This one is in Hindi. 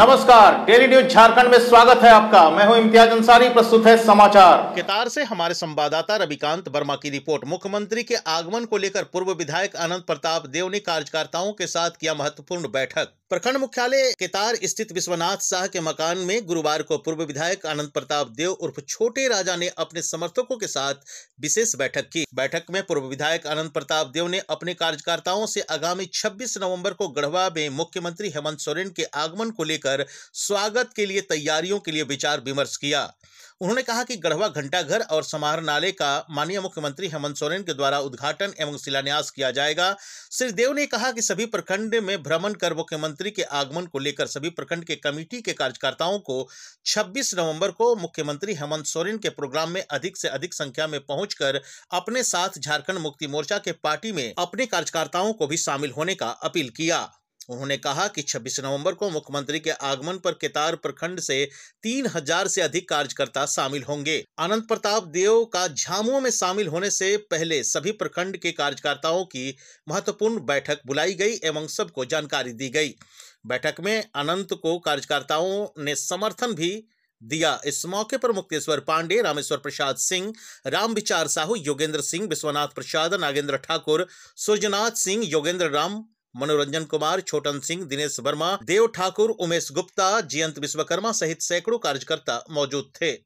नमस्कार डेली न्यूज झारखंड में स्वागत है आपका मैं हूं इम्तियाज अंसारी प्रस्तुत है समाचार केतार से हमारे संवाददाता रविकांत वर्मा की रिपोर्ट मुख्यमंत्री के आगमन को लेकर पूर्व विधायक अनंत प्रताप देव ने कार्यकर्ताओं के साथ किया महत्वपूर्ण बैठक प्रखंड मुख्यालय केतार स्थित विश्वनाथ शाह के मकान में गुरुवार को पूर्व विधायक आनंद प्रताप देव उर्फ छोटे राजा ने अपने समर्थकों के साथ विशेष बैठक की बैठक में पूर्व विधायक आनंद प्रताप देव ने अपने कार्यकर्ताओं से आगामी 26 नवंबर को गढ़वा में मुख्यमंत्री हेमंत सोरेन के आगमन को लेकर लेकर स्वागत के लिए तैयारियों के लिए विचार विमर्श किया उन्होंने कहा कि गढ़वा घंटाघर और समाहरणालय का माननीय मुख्यमंत्री हेमंत सोरेन के द्वारा उद्घाटन एवं शिलान्यास किया जाएगा श्री देव ने कहा कि सभी प्रखंड में भ्रमण कर मुख्यमंत्री के आगमन को लेकर सभी प्रखंड के कमेटी के कार्यकर्ताओं को 26 नवंबर को मुख्यमंत्री हेमंत सोरेन के प्रोग्राम में अधिक से अधिक संख्या में पहुंचकर अपने साथ झारखंड मुक्ति मोर्चा के पार्टी में अपने कार्यकर्ताओं को भी शामिल होने का अपील किया उन्होंने कहा कि 26 नवंबर को मुख्यमंत्री के आगमन पर केतार प्रखंड से 3000 से अधिक कार्यकर्ता शामिल होंगे आनंद प्रताप देव का झामुओं में शामिल होने से पहले सभी प्रखंड के कार्यकर्ताओं की महत्वपूर्ण बैठक बुलाई गई एवं सबको जानकारी दी गई बैठक में अनंत को कार्यकर्ताओं ने समर्थन भी दिया इस मौके पर मुक्तेश्वर पांडे रामेश्वर प्रसाद सिंह राम विचार साहू योगेंद्र सिंह विश्वनाथ प्रसाद नागेंद्र ठाकुर सुरजनाथ सिंह योगेंद्र राम मनोरंजन कुमार छोटन सिंह दिनेश वर्मा देव ठाकुर उमेश गुप्ता जयंत विश्वकर्मा सहित सैकड़ों कार्यकर्ता मौजूद थे